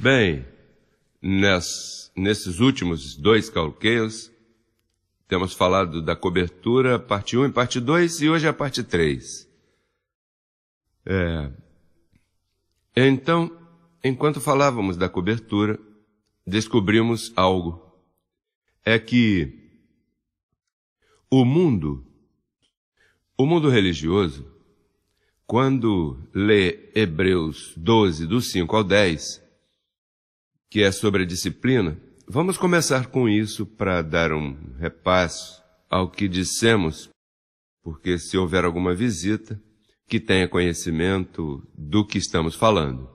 Bem, ness, nesses últimos dois calqueios, temos falado da cobertura, parte 1 e parte 2, e hoje é a parte 3. É... Então, enquanto falávamos da cobertura, descobrimos algo. É que o mundo, o mundo religioso, quando lê Hebreus 12, do 5 ao 10, que é sobre a disciplina, vamos começar com isso para dar um repasso ao que dissemos, porque se houver alguma visita, que tenha conhecimento do que estamos falando.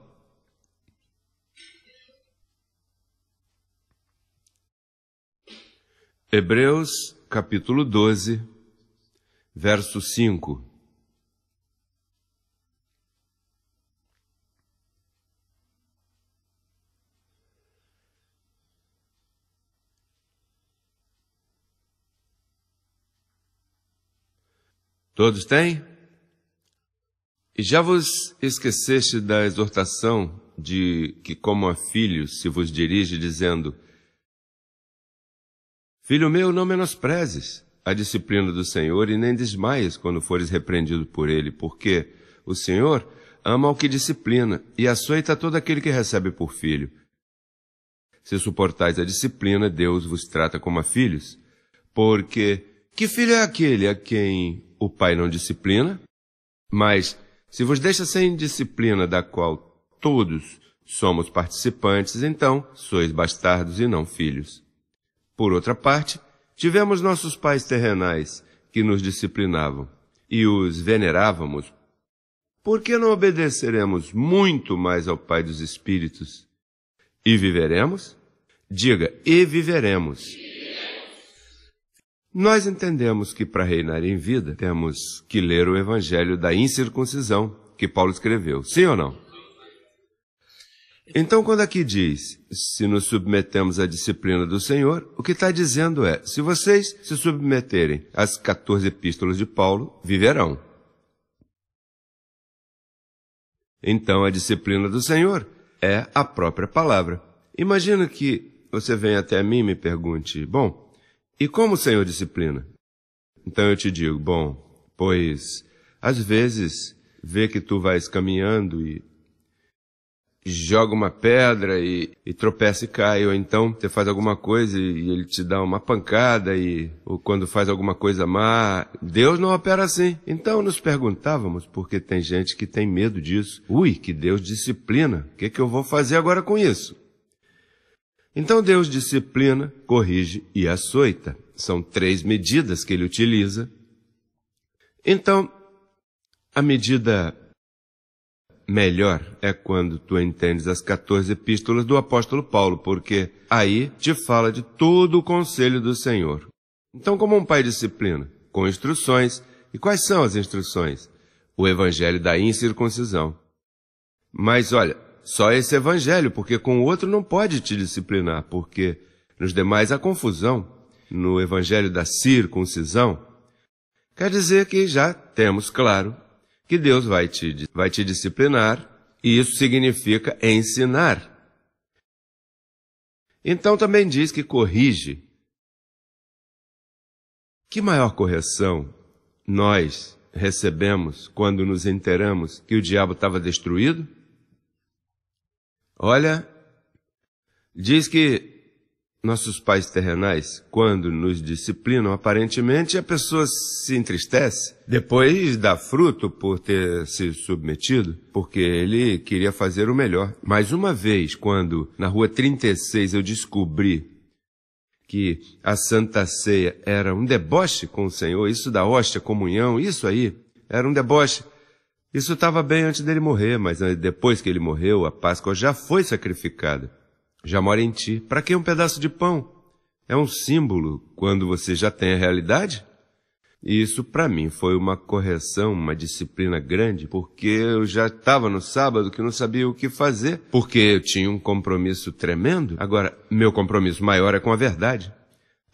Hebreus capítulo 12, verso 5. Todos têm? E já vos esqueceste da exortação de que, como a filho, se vos dirige, dizendo: Filho meu, não menosprezes a disciplina do Senhor e nem desmaies quando fores repreendido por ele, porque o Senhor ama ao que disciplina e açoita todo aquele que recebe por filho. Se suportais a disciplina, Deus vos trata como a filhos, porque que filho é aquele a quem o pai não disciplina, mas se vos deixa sem disciplina da qual todos somos participantes, então sois bastardos e não filhos. Por outra parte, tivemos nossos pais terrenais que nos disciplinavam e os venerávamos. Por que não obedeceremos muito mais ao Pai dos Espíritos? E viveremos? Diga, e viveremos. Nós entendemos que para reinar em vida temos que ler o evangelho da incircuncisão que Paulo escreveu. Sim ou não? Então, quando aqui diz, se nos submetemos à disciplina do Senhor, o que está dizendo é, se vocês se submeterem às 14 epístolas de Paulo, viverão. Então, a disciplina do Senhor é a própria palavra. Imagina que você venha até mim e me pergunte, bom, e como o Senhor disciplina? Então eu te digo, bom, pois às vezes vê que tu vais caminhando e joga uma pedra e, e, tropeça e cai, ou então você faz alguma coisa e ele te dá uma pancada e ou quando faz alguma coisa má, Deus não opera assim. Então nos perguntávamos porque tem gente que tem medo disso. Ui, que Deus disciplina. O que, que eu vou fazer agora com isso? Então Deus disciplina, corrige e açoita. São três medidas que ele utiliza. Então, a medida melhor é quando tu entendes as 14 epístolas do apóstolo Paulo, porque aí te fala de todo o conselho do Senhor. Então, como um pai disciplina? Com instruções. E quais são as instruções? O evangelho da incircuncisão. Mas olha, só esse evangelho, porque com o outro não pode te disciplinar, porque nos demais há confusão. No evangelho da circuncisão, quer dizer que já temos claro que Deus vai te, vai te disciplinar, e isso significa ensinar. Então também diz que corrige. Que maior correção nós recebemos quando nos enteramos que o diabo estava destruído? Olha, diz que nossos pais terrenais, quando nos disciplinam, aparentemente a pessoa se entristece, depois dá fruto por ter se submetido, porque ele queria fazer o melhor. Mas uma vez, quando na rua 36 eu descobri que a Santa Ceia era um deboche com o Senhor, isso da hóstia, comunhão, isso aí, era um deboche. Isso estava bem antes dele morrer, mas eh, depois que ele morreu, a Páscoa já foi sacrificada. Já mora em ti. Para que um pedaço de pão? É um símbolo quando você já tem a realidade? E isso para mim foi uma correção, uma disciplina grande, porque eu já estava no sábado que não sabia o que fazer, porque eu tinha um compromisso tremendo. Agora, meu compromisso maior é com a verdade.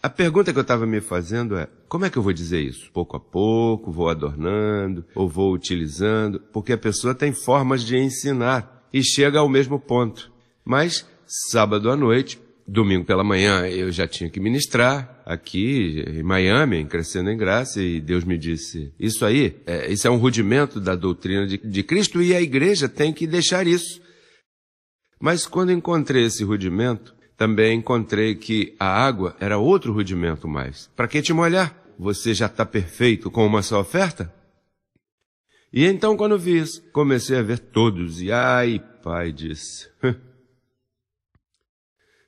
A pergunta que eu estava me fazendo é: como é que eu vou dizer isso? Pouco a pouco, vou adornando ou vou utilizando? Porque a pessoa tem formas de ensinar e chega ao mesmo ponto. Mas sábado à noite, domingo pela manhã, eu já tinha que ministrar aqui em Miami, em Crescendo em Graça, e Deus me disse: isso aí, é, isso é um rudimento da doutrina de, de Cristo e a igreja tem que deixar isso. Mas quando encontrei esse rudimento, também encontrei que a água era outro rudimento mais. Para que te molhar? Você já está perfeito com uma só oferta? E então, quando vi isso, comecei a ver todos, e ai, pai, disse.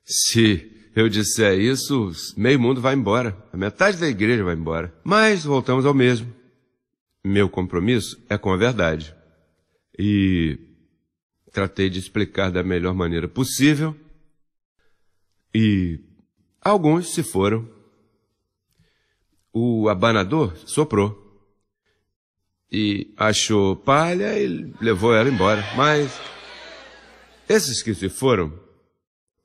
Se eu disser isso, meio mundo vai embora, a metade da igreja vai embora. Mas voltamos ao mesmo. Meu compromisso é com a verdade. E tratei de explicar da melhor maneira possível e alguns se foram. O abanador soprou e achou palha e levou ela embora. Mas esses que se foram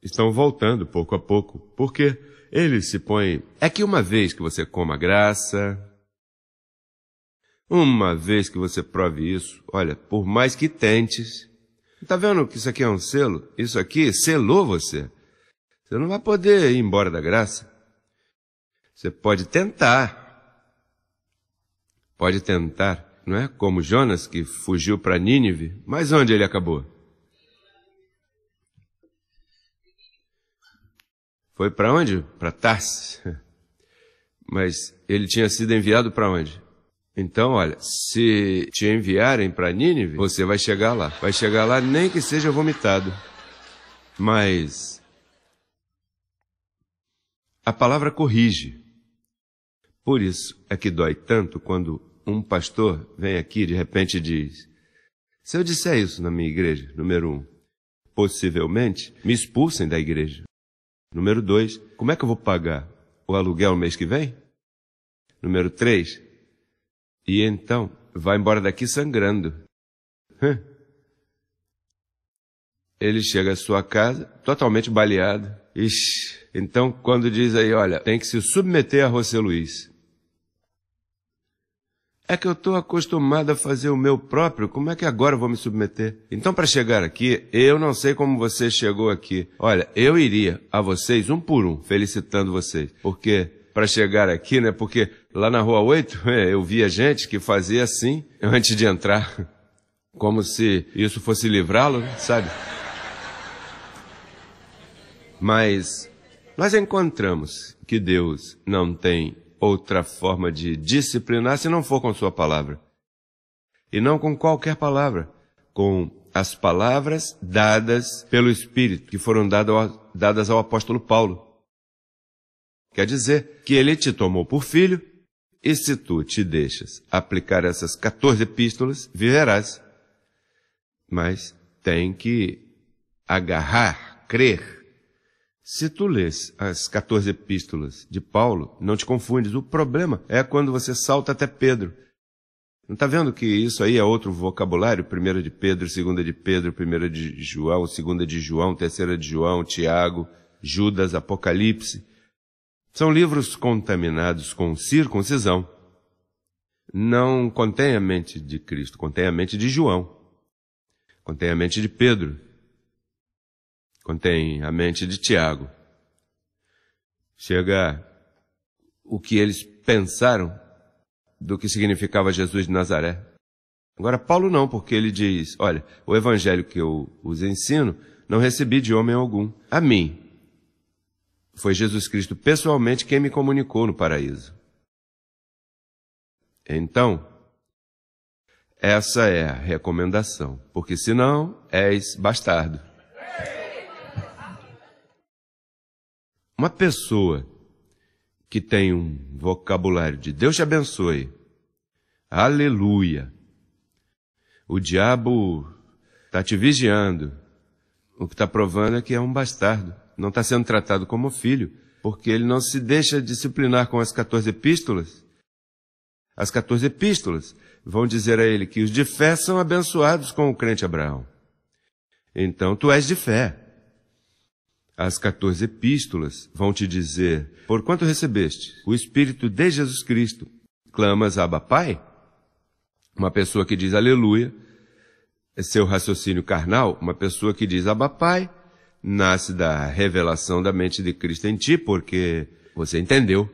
estão voltando pouco a pouco, porque eles se põem. É que uma vez que você coma graça, uma vez que você prove isso, olha, por mais que tentes, está vendo que isso aqui é um selo? Isso aqui selou você. Você não vai poder ir embora da graça. Você pode tentar. Pode tentar, não é? Como Jonas que fugiu para Nínive, mas onde ele acabou? Foi para onde? Para Tarsis. Mas ele tinha sido enviado para onde? Então, olha, se te enviarem para Nínive, você vai chegar lá. Vai chegar lá nem que seja vomitado. Mas a palavra corrige. Por isso é que dói tanto quando um pastor vem aqui e de repente diz: Se eu disser isso na minha igreja, número um, possivelmente me expulsem da igreja. Número dois, como é que eu vou pagar o aluguel mês que vem? Número três, e então vai embora daqui sangrando. Ele chega à sua casa totalmente baleado Ixi, então, quando diz aí, olha, tem que se submeter a José Luiz. É que eu estou acostumado a fazer o meu próprio, como é que agora eu vou me submeter? Então, para chegar aqui, eu não sei como você chegou aqui. Olha, eu iria a vocês, um por um, felicitando vocês. Porque para chegar aqui, né? Porque lá na Rua 8, é, eu via gente que fazia assim antes de entrar. Como se isso fosse livrá-lo, sabe? Mas nós encontramos que Deus não tem outra forma de disciplinar se não for com Sua palavra. E não com qualquer palavra, com as palavras dadas pelo Espírito, que foram dadas ao apóstolo Paulo. Quer dizer que ele te tomou por filho, e se tu te deixas aplicar essas 14 epístolas, viverás. Mas tem que agarrar, crer se tu lês as 14 epístolas de Paulo, não te confundes. O problema é quando você salta até Pedro. Não está vendo que isso aí é outro vocabulário? Primeira de Pedro, segunda de Pedro, primeira de João, segunda de João, terceira de João, Tiago, Judas, Apocalipse. São livros contaminados com circuncisão. Não contém a mente de Cristo, contém a mente de João, contém a mente de Pedro, contém a mente de Tiago. Chega o que eles pensaram do que significava Jesus de Nazaré. Agora, Paulo não, porque ele diz: Olha, o evangelho que eu os ensino não recebi de homem algum. A mim. Foi Jesus Cristo pessoalmente quem me comunicou no paraíso. Então, essa é a recomendação, porque senão és bastardo. Uma pessoa que tem um vocabulário de Deus te abençoe, aleluia. O diabo está te vigiando. O que está provando é que é um bastardo. Não está sendo tratado como filho, porque ele não se deixa disciplinar com as 14 epístolas. As 14 epístolas vão dizer a ele que os de fé são abençoados com o crente Abraão. Então tu és de fé as 14 epístolas vão te dizer: Por quanto recebeste o Espírito de Jesus Cristo, clamas Abba Pai? Uma pessoa que diz aleluia, é seu raciocínio carnal, uma pessoa que diz Abba Pai, nasce da revelação da mente de Cristo em ti, porque você entendeu.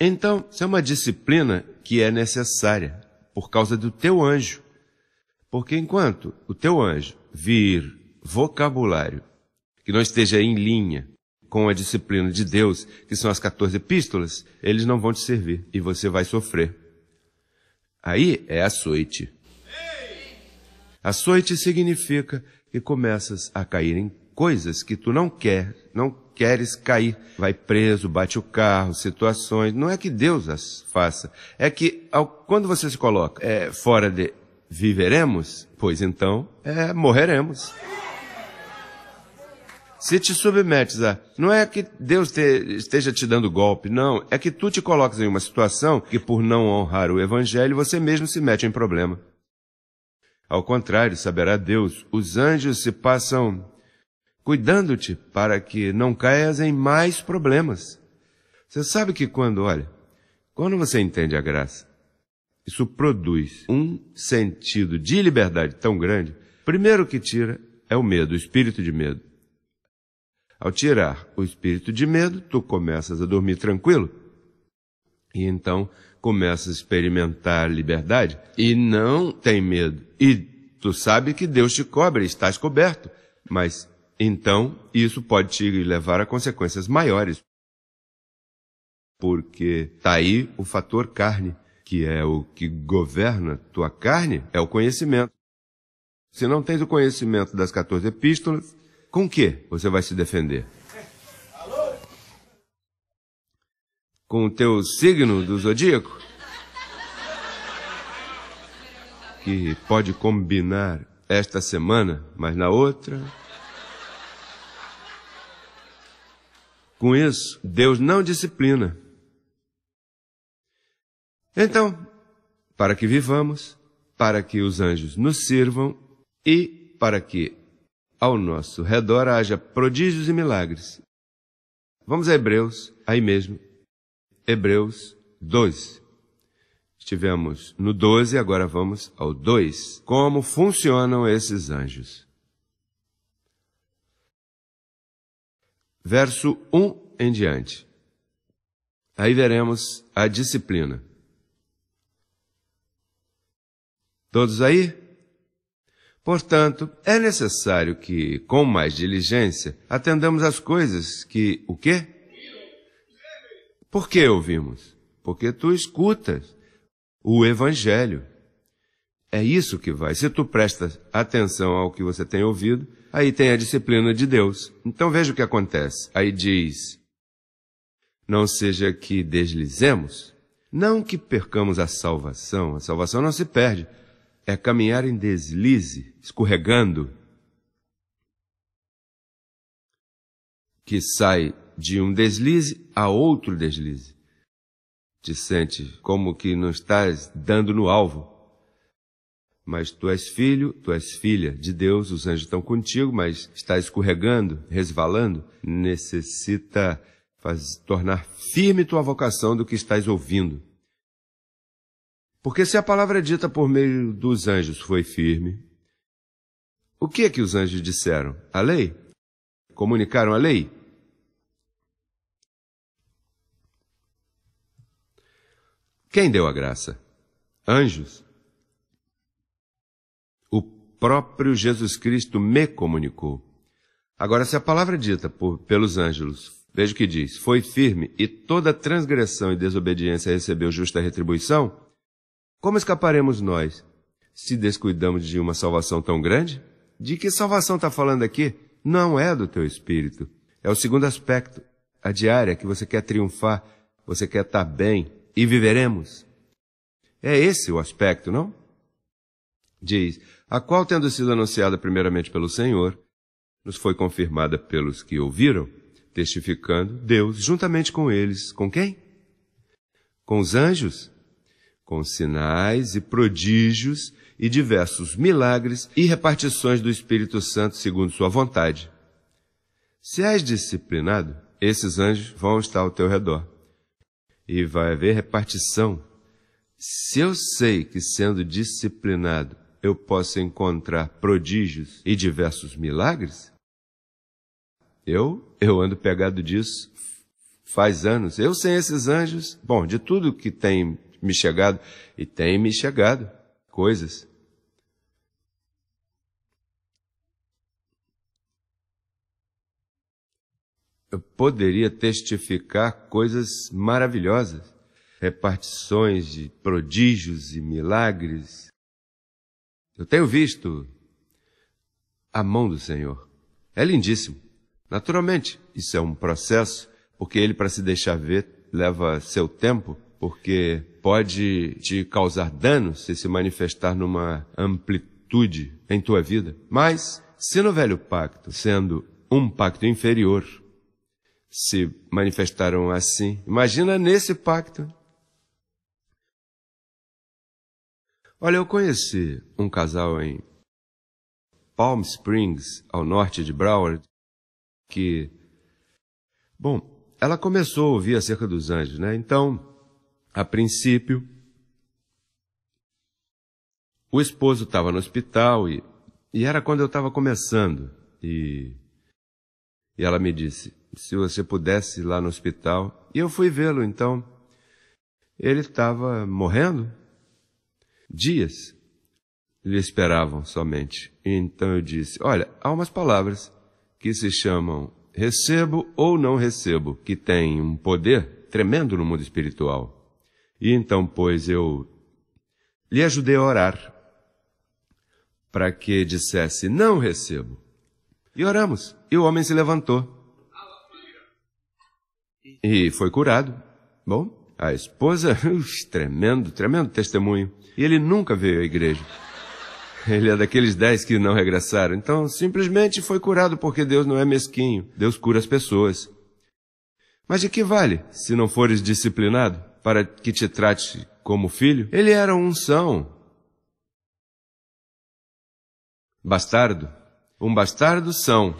Então, isso é uma disciplina que é necessária por causa do teu anjo. Porque enquanto o teu anjo vir vocabulário, que não esteja em linha com a disciplina de Deus, que são as 14 epístolas, eles não vão te servir e você vai sofrer. Aí é açoite. Açoite significa que começas a cair em coisas que tu não quer, não queres cair. Vai preso, bate o carro, situações. Não é que Deus as faça. É que ao, quando você se coloca é, fora de viveremos, pois então é morreremos. Se te submetes a. Não é que Deus te, esteja te dando golpe, não. É que tu te colocas em uma situação que, por não honrar o Evangelho, você mesmo se mete em problema. Ao contrário, saberá Deus, os anjos se passam cuidando-te para que não caias em mais problemas. Você sabe que quando, olha, quando você entende a graça, isso produz um sentido de liberdade tão grande. Primeiro que tira é o medo, o espírito de medo. Ao tirar o espírito de medo, tu começas a dormir tranquilo. E então começas a experimentar liberdade e não tem medo. E tu sabe que Deus te cobre, estás coberto. Mas então isso pode te levar a consequências maiores. Porque está aí o fator carne, que é o que governa tua carne, é o conhecimento. Se não tens o conhecimento das 14 epístolas, com que você vai se defender? Com o teu signo do zodíaco? Que pode combinar esta semana, mas na outra. Com isso, Deus não disciplina. Então, para que vivamos, para que os anjos nos sirvam e para que ao nosso redor haja prodígios e milagres. Vamos a Hebreus, aí mesmo. Hebreus 12. Estivemos no 12, agora vamos ao 2. Como funcionam esses anjos? Verso 1 em diante. Aí veremos a disciplina. Todos aí? Portanto, é necessário que, com mais diligência, atendamos às coisas que o quê? Por que ouvimos? Porque tu escutas o evangelho. É isso que vai. Se tu prestas atenção ao que você tem ouvido, aí tem a disciplina de Deus. Então veja o que acontece. Aí diz: Não seja que deslizemos, não que percamos a salvação. A salvação não se perde é caminhar em deslize, escorregando, que sai de um deslize a outro deslize. Te sente como que não estás dando no alvo. Mas tu és filho, tu és filha de Deus, os anjos estão contigo, mas está escorregando, resvalando, necessita faz, tornar firme tua vocação do que estás ouvindo. Porque se a palavra é dita por meio dos anjos foi firme, o que é que os anjos disseram? A lei? Comunicaram a lei? Quem deu a graça? Anjos? O próprio Jesus Cristo me comunicou. Agora, se a palavra é dita por, pelos anjos, veja o que diz, foi firme e toda transgressão e desobediência recebeu justa retribuição, como escaparemos nós se descuidamos de uma salvação tão grande? De que salvação está falando aqui? Não é do teu espírito. É o segundo aspecto, a diária que você quer triunfar, você quer estar tá bem e viveremos. É esse o aspecto, não? Diz: A qual, tendo sido anunciada primeiramente pelo Senhor, nos foi confirmada pelos que ouviram, testificando Deus juntamente com eles. Com quem? Com os anjos com sinais e prodígios e diversos milagres e repartições do Espírito Santo segundo sua vontade. Se és disciplinado, esses anjos vão estar ao teu redor. E vai haver repartição. Se eu sei que sendo disciplinado eu posso encontrar prodígios e diversos milagres, eu, eu ando pegado disso faz anos. Eu sem esses anjos, bom, de tudo que tem me chegado. E tem me chegado coisas. Eu poderia testificar coisas maravilhosas, repartições de prodígios e milagres. Eu tenho visto a mão do Senhor. É lindíssimo. Naturalmente, isso é um processo, porque ele, para se deixar ver, leva seu tempo porque pode te causar dano se se manifestar numa amplitude em tua vida. Mas, se no velho pacto, sendo um pacto inferior, se manifestaram assim, imagina nesse pacto. Olha, eu conheci um casal em Palm Springs, ao norte de Broward, que, bom, ela começou a ouvir acerca dos anjos, né? Então, a princípio, o esposo estava no hospital e, e era quando eu estava começando. E, e ela me disse: se você pudesse ir lá no hospital. E eu fui vê-lo, então. Ele estava morrendo. Dias lhe esperavam somente. Então eu disse: Olha, há umas palavras que se chamam recebo ou não recebo, que têm um poder tremendo no mundo espiritual. E então, pois, eu lhe ajudei a orar para que dissesse: Não recebo. E oramos. E o homem se levantou. E foi curado. Bom, a esposa, tremendo, tremendo testemunho. E ele nunca veio à igreja. Ele é daqueles dez que não regressaram. Então, simplesmente foi curado porque Deus não é mesquinho. Deus cura as pessoas. Mas de que vale se não fores disciplinado? para que te trate como filho? Ele era um são. Bastardo. Um bastardo são.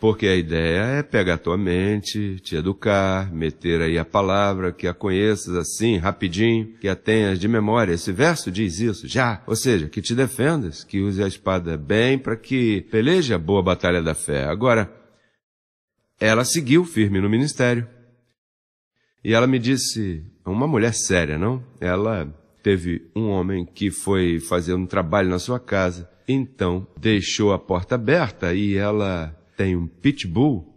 Porque a ideia é pegar tua mente, te educar, meter aí a palavra, que a conheças assim, rapidinho, que a tenhas de memória. Esse verso diz isso, já. Ou seja, que te defendas, que use a espada bem para que peleje a boa batalha da fé. Agora, ela seguiu firme no ministério. E ela me disse, é uma mulher séria, não? Ela teve um homem que foi fazer um trabalho na sua casa, então deixou a porta aberta e ela tem um pitbull.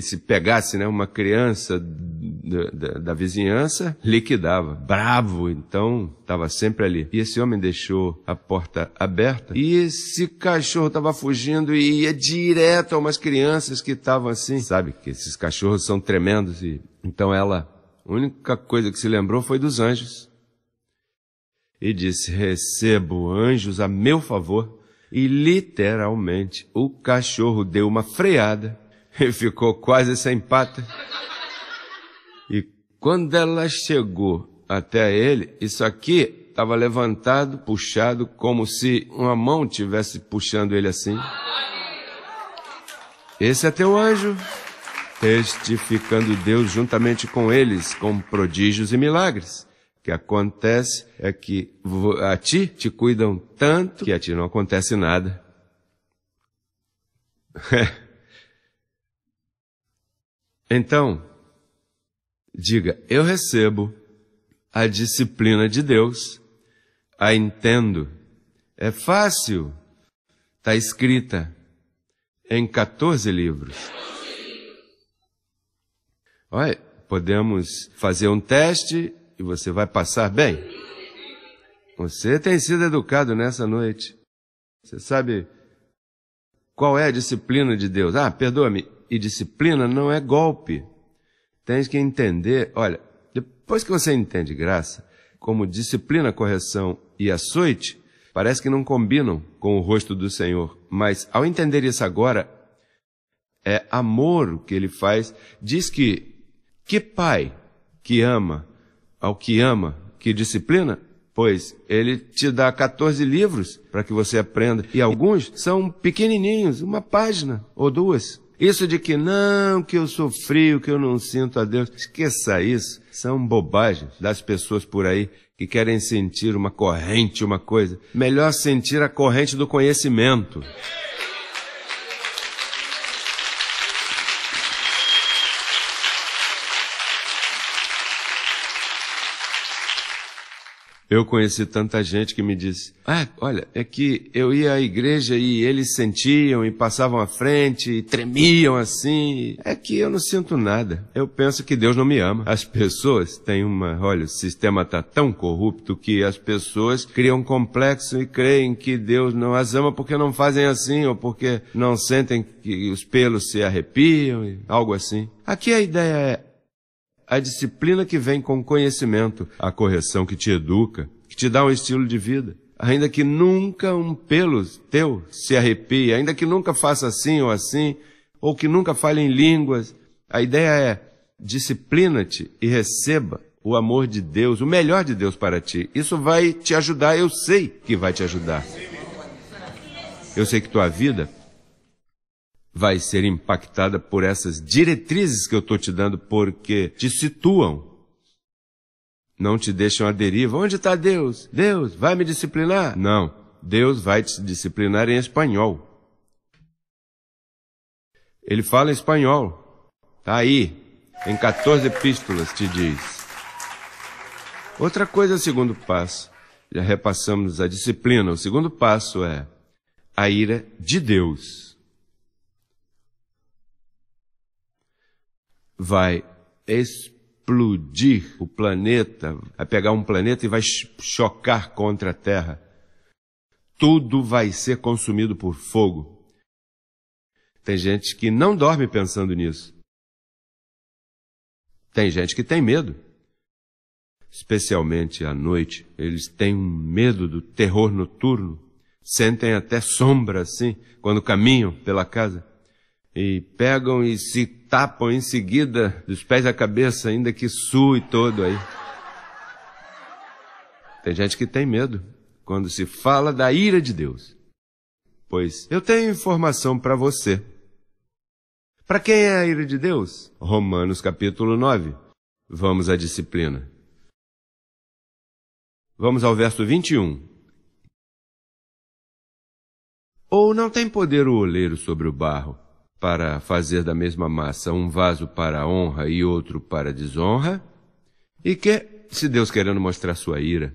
Se pegasse né, uma criança da, da, da vizinhança, liquidava. Bravo, então estava sempre ali. E esse homem deixou a porta aberta e esse cachorro estava fugindo e ia direto a umas crianças que estavam assim. Sabe que esses cachorros são tremendos e então ela a única coisa que se lembrou foi dos anjos. E disse: Recebo anjos a meu favor. E literalmente o cachorro deu uma freada e ficou quase sem pata. E quando ela chegou até ele, isso aqui estava levantado, puxado, como se uma mão tivesse puxando ele assim. Esse é teu anjo testificando Deus juntamente com eles, com prodígios e milagres. O que acontece é que a ti te cuidam tanto que a ti não acontece nada. então, diga: Eu recebo a disciplina de Deus, a entendo. É fácil, está escrita em 14 livros. Olha, podemos fazer um teste e você vai passar bem. Você tem sido educado nessa noite. Você sabe qual é a disciplina de Deus? Ah, perdoa-me. E disciplina não é golpe. Tens que entender, olha, depois que você entende graça, como disciplina, correção e açoite, parece que não combinam com o rosto do Senhor. Mas ao entender isso agora, é amor o que ele faz. Diz que que pai que ama ao que ama, que disciplina? Pois ele te dá 14 livros para que você aprenda, e alguns são pequenininhos, uma página ou duas. Isso de que não, que eu sou frio, que eu não sinto a Deus, esqueça isso. São bobagens das pessoas por aí que querem sentir uma corrente, uma coisa. Melhor sentir a corrente do conhecimento. Eu conheci tanta gente que me disse: ah, olha, é que eu ia à igreja e eles sentiam e passavam à frente e tremiam assim. É que eu não sinto nada. Eu penso que Deus não me ama. As pessoas têm uma, olha, o sistema está tão corrupto que as pessoas criam um complexo e creem que Deus não as ama porque não fazem assim ou porque não sentem que os pelos se arrepiam, e algo assim. Aqui a ideia é a disciplina que vem com conhecimento, a correção que te educa, que te dá um estilo de vida. Ainda que nunca um pelo teu se arrepie, ainda que nunca faça assim ou assim, ou que nunca fale em línguas. A ideia é disciplina-te e receba o amor de Deus, o melhor de Deus para ti. Isso vai te ajudar, eu sei que vai te ajudar. Eu sei que tua vida vai ser impactada por essas diretrizes que eu estou te dando, porque te situam. Não te deixam à deriva. Onde está Deus? Deus, vai me disciplinar? Não. Deus vai te disciplinar em espanhol. Ele fala em espanhol. Está aí, em 14 epístolas, te diz. Outra coisa, é segundo passo, já repassamos a disciplina. O segundo passo é a ira de Deus. vai explodir o planeta, vai pegar um planeta e vai chocar contra a Terra. Tudo vai ser consumido por fogo. Tem gente que não dorme pensando nisso. Tem gente que tem medo. Especialmente à noite, eles têm um medo do terror noturno. Sentem até sombra assim quando caminham pela casa e pegam e se tapam em seguida, dos pés à cabeça, ainda que sue todo aí. Tem gente que tem medo quando se fala da ira de Deus. Pois eu tenho informação para você. Para quem é a ira de Deus? Romanos capítulo 9. Vamos à disciplina. Vamos ao verso 21. Ou não tem poder o oleiro sobre o barro, para fazer da mesma massa um vaso para honra e outro para desonra, e quer, se Deus querendo mostrar sua ira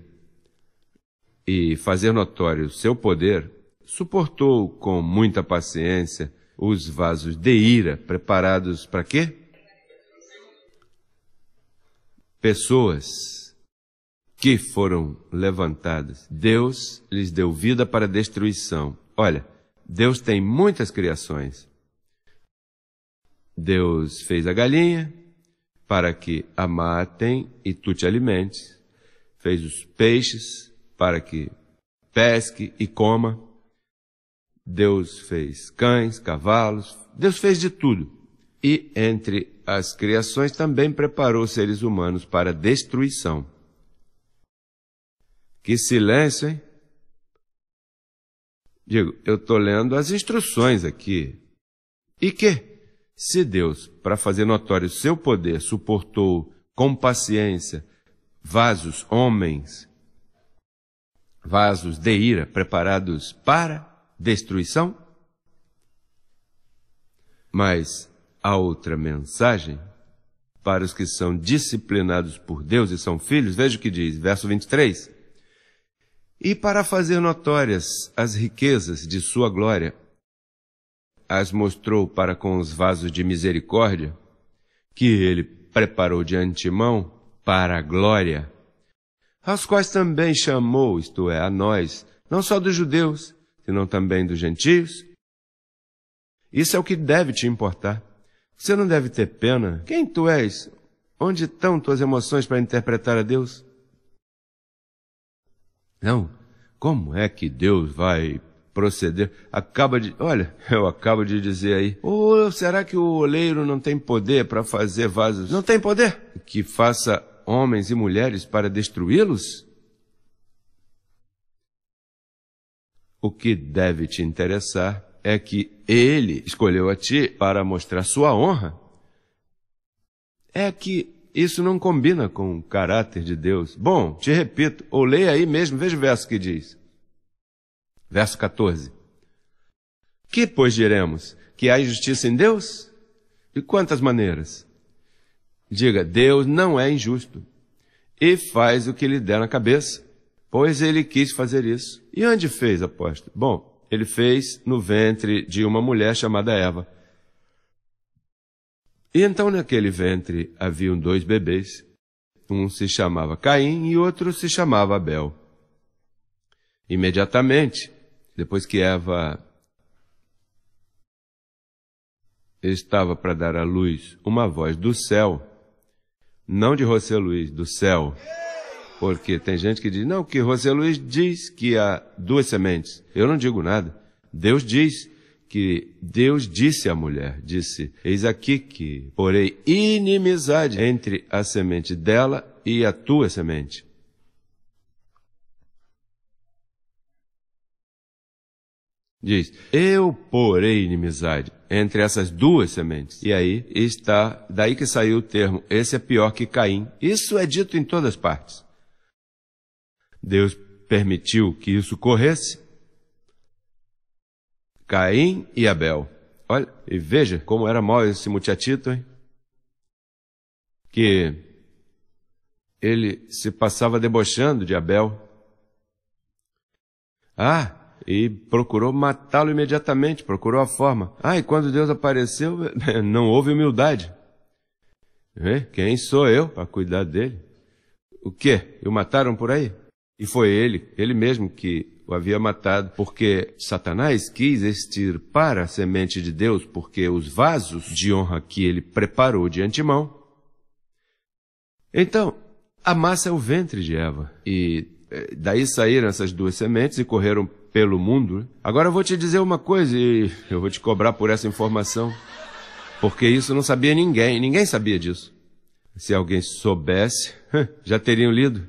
e fazer notório seu poder, suportou com muita paciência os vasos de ira preparados para quê? Pessoas que foram levantadas. Deus lhes deu vida para destruição. Olha, Deus tem muitas criações. Deus fez a galinha para que a matem e tu te alimentes, fez os peixes para que pesque e coma. Deus fez cães, cavalos, Deus fez de tudo. E entre as criações também preparou seres humanos para destruição. Que silêncio, hein? Digo, eu estou lendo as instruções aqui. E que? Se Deus, para fazer notório seu poder, suportou com paciência vasos, homens, vasos de ira preparados para destruição? Mas a outra mensagem para os que são disciplinados por Deus e são filhos, veja o que diz, verso 23. E para fazer notórias as riquezas de sua glória as mostrou para com os vasos de misericórdia, que ele preparou de antemão para a glória, aos quais também chamou, isto é, a nós, não só dos judeus, senão também dos gentios. Isso é o que deve te importar. Você não deve ter pena. Quem tu és? Onde estão tuas emoções para interpretar a Deus? Não. Como é que Deus vai proceder. Acaba de, olha, eu acabo de dizer aí, oh, será que o oleiro não tem poder para fazer vasos? Não tem poder? Que faça homens e mulheres para destruí-los? O que deve te interessar é que ele escolheu a ti para mostrar sua honra. É que isso não combina com o caráter de Deus. Bom, te repito, ou leia aí mesmo, veja o verso que diz. Verso 14. Que, pois, diremos? Que há injustiça em Deus? De quantas maneiras? Diga, Deus não é injusto e faz o que lhe der na cabeça, pois ele quis fazer isso. E onde fez, apóstolo? Bom, ele fez no ventre de uma mulher chamada Eva. E então naquele ventre haviam dois bebês. Um se chamava Caim e outro se chamava Abel. Imediatamente, depois que Eva estava para dar à luz, uma voz do céu, não de José Luiz, do céu. Porque tem gente que diz, não, que José Luiz diz que há duas sementes. Eu não digo nada. Deus diz que Deus disse à mulher, disse, eis aqui que porei inimizade entre a semente dela e a tua semente. Diz: Eu porei inimizade entre essas duas sementes. E aí está, daí que saiu o termo: esse é pior que Caim. Isso é dito em todas partes. Deus permitiu que isso corresse. Caim e Abel. Olha, e veja como era mal esse muchachito, hein? Que ele se passava debochando de Abel. Ah, e procurou matá-lo imediatamente, procurou a forma. Ah, e quando Deus apareceu, não houve humildade. Quem sou eu para cuidar dele? O quê? E o mataram por aí? E foi ele, ele mesmo que o havia matado, porque Satanás quis extirpar a semente de Deus, porque os vasos de honra que ele preparou de antemão. Então, a massa é o ventre de Eva. E eh, daí saíram essas duas sementes e correram pelo mundo. Né? Agora eu vou te dizer uma coisa e eu vou te cobrar por essa informação. Porque isso não sabia ninguém, ninguém sabia disso. Se alguém soubesse, já teriam lido.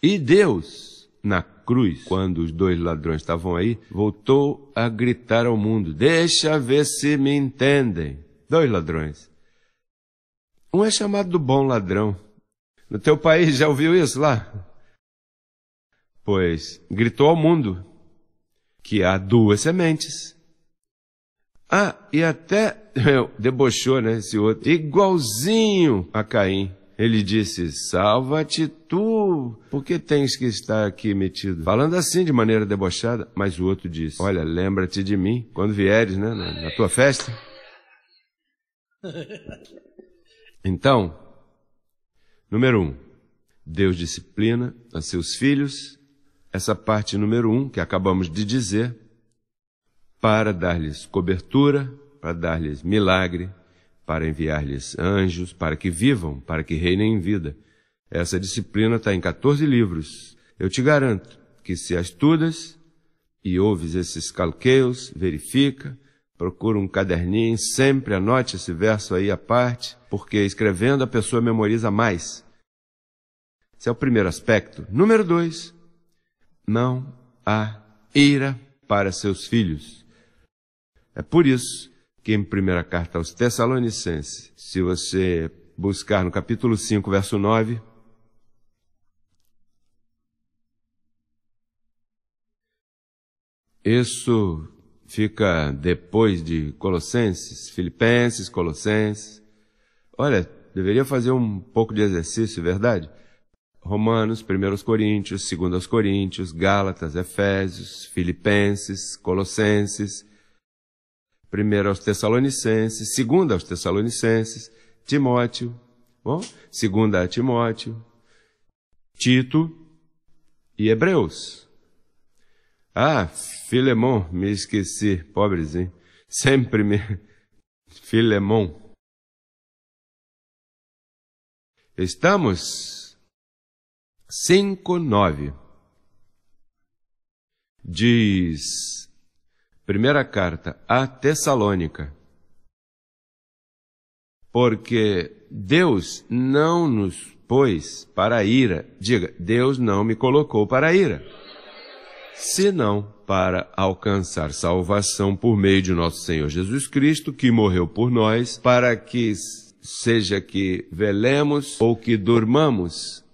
E Deus, na cruz, quando os dois ladrões estavam aí, voltou a gritar ao mundo: Deixa ver se me entendem. Dois ladrões. Um é chamado do bom ladrão. No teu país já ouviu isso lá? pois gritou ao mundo que há duas sementes. Ah, e até debochou, né, esse outro, igualzinho a Caim. Ele disse: Salva-te tu, porque tens que estar aqui metido. Falando assim de maneira debochada, mas o outro disse: Olha, lembra-te de mim quando vieres, né, na, na tua festa. Então, número um, Deus disciplina a seus filhos essa parte número um que acabamos de dizer, para dar-lhes cobertura, para dar-lhes milagre, para enviar-lhes anjos, para que vivam, para que reinem em vida. Essa disciplina está em 14 livros. Eu te garanto que se a estudas e ouves esses calqueios, verifica, procura um caderninho, sempre anote esse verso aí à parte, porque escrevendo a pessoa memoriza mais. Esse é o primeiro aspecto. Número dois, não há ira para seus filhos. É por isso que em primeira carta aos Tessalonicenses, se você buscar no capítulo 5, verso 9, isso fica depois de Colossenses, Filipenses, Colossenses. Olha, deveria fazer um pouco de exercício, verdade? Romanos, 1 Coríntios, 2 Coríntios, Gálatas, Efésios, Filipenses, Colossenses, 1 aos Tessalonicenses, 2 aos Tessalonicenses, Timóteo, bom? 2 a Timóteo, Tito e Hebreus. Ah, Filemon, me esqueci, pobrezinho. Sempre me. Filemon. Estamos 5:9 diz Primeira carta a Tessalônica Porque Deus não nos pôs para a ira. Diga, Deus não me colocou para a ira. Senão para alcançar salvação por meio de nosso Senhor Jesus Cristo, que morreu por nós, para que seja que velemos ou que dormamos,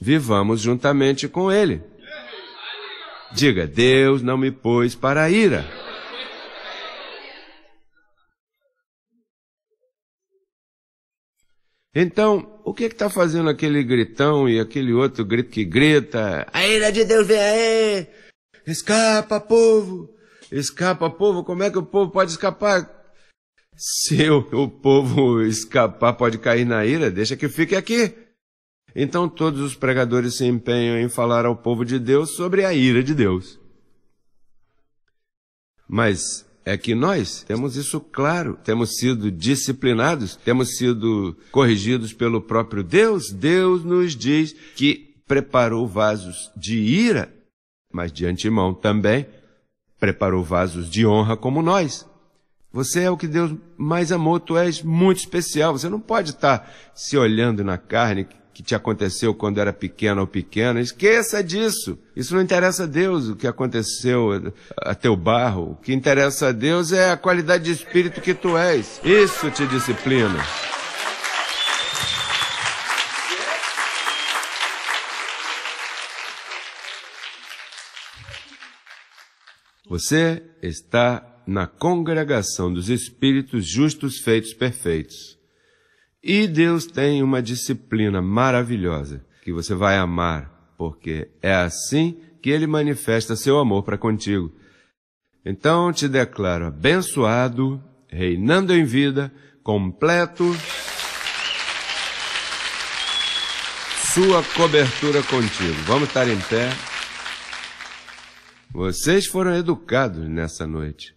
vivamos juntamente com Ele. Diga, Deus não me pôs para a ira. Então, o que é está fazendo aquele gritão e aquele outro grito que grita? A ira de Deus vem aí! Escapa, povo! Escapa, povo! Como é que o povo pode escapar? Se o, o povo escapar, pode cair na ira, deixa que fique aqui. Então todos os pregadores se empenham em falar ao povo de Deus sobre a ira de Deus. Mas é que nós temos isso claro, temos sido disciplinados, temos sido corrigidos pelo próprio Deus. Deus nos diz que preparou vasos de ira, mas de antemão também preparou vasos de honra como nós. Você é o que Deus mais amou, tu és muito especial. Você não pode estar se olhando na carne, que te aconteceu quando era pequena ou pequena, esqueça disso. Isso não interessa a Deus o que aconteceu a teu barro. O que interessa a Deus é a qualidade de espírito que tu és. Isso te disciplina. Você está na congregação dos espíritos justos feitos perfeitos. E Deus tem uma disciplina maravilhosa que você vai amar, porque é assim que ele manifesta seu amor para contigo. Então te declaro abençoado, reinando em vida, completo. Sua cobertura contigo. Vamos estar em pé. Vocês foram educados nessa noite.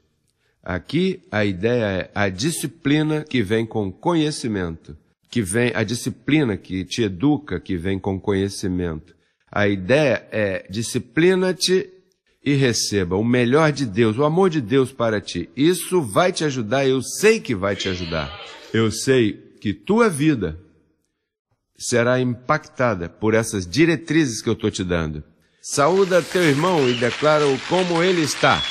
Aqui a ideia é a disciplina que vem com conhecimento, que vem a disciplina que te educa, que vem com conhecimento. A ideia é disciplina-te e receba o melhor de Deus, o amor de Deus para ti. Isso vai te ajudar, eu sei que vai te ajudar. Eu sei que tua vida será impactada por essas diretrizes que eu estou te dando. Saúda teu irmão e declara-o como ele está.